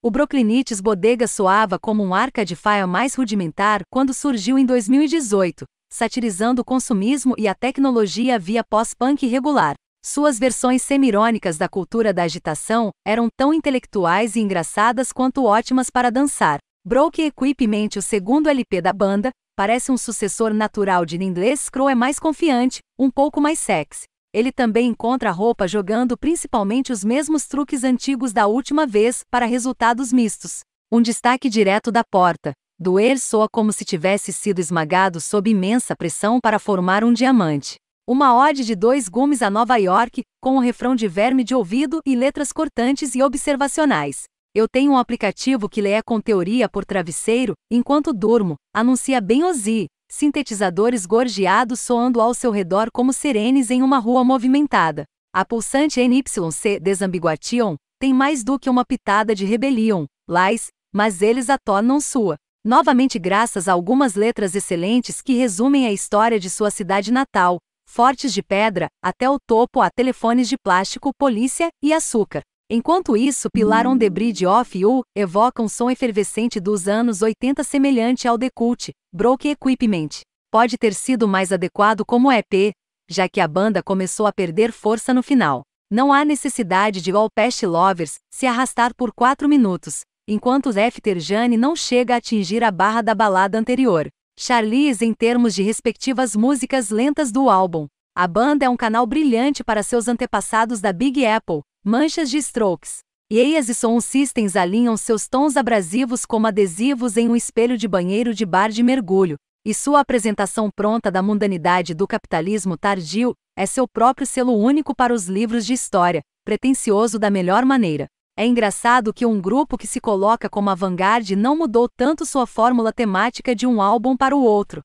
O Brooklynites Bodega soava como um arca de faia mais rudimentar quando surgiu em 2018, satirizando o consumismo e a tecnologia via pós-punk regular. Suas versões semirônicas da cultura da agitação eram tão intelectuais e engraçadas quanto ótimas para dançar. Broke Equipment, o segundo LP da banda, parece um sucessor natural de Inglês Crow é mais confiante, um pouco mais sexy. Ele também encontra roupa jogando principalmente os mesmos truques antigos da última vez, para resultados mistos. Um destaque direto da porta. Doer soa como se tivesse sido esmagado sob imensa pressão para formar um diamante. Uma ode de dois gumes a Nova York, com um refrão de verme de ouvido e letras cortantes e observacionais. Eu tenho um aplicativo que lê com teoria por travesseiro, enquanto durmo, anuncia bem Ozzy sintetizadores gorjeados soando ao seu redor como serenes em uma rua movimentada. A pulsante NYC Desambiguation tem mais do que uma pitada de rebelião, Lies, mas eles a tornam sua. Novamente graças a algumas letras excelentes que resumem a história de sua cidade natal, fortes de pedra, até o topo a telefones de plástico, polícia e açúcar. Enquanto isso, Pilar On The Bridge Off You evoca um som efervescente dos anos 80 semelhante ao The Cult, Broke Equipment. Pode ter sido mais adequado como EP, já que a banda começou a perder força no final. Não há necessidade de All Past Lovers se arrastar por 4 minutos, enquanto After Jane não chega a atingir a barra da balada anterior. Charlize em termos de respectivas músicas lentas do álbum, a banda é um canal brilhante para seus antepassados da Big Apple, manchas de strokes. Eias e Sound Systems alinham seus tons abrasivos como adesivos em um espelho de banheiro de bar de mergulho, e sua apresentação pronta da mundanidade do capitalismo tardio é seu próprio selo único para os livros de história, pretensioso da melhor maneira. É engraçado que um grupo que se coloca como avant-garde não mudou tanto sua fórmula temática de um álbum para o outro.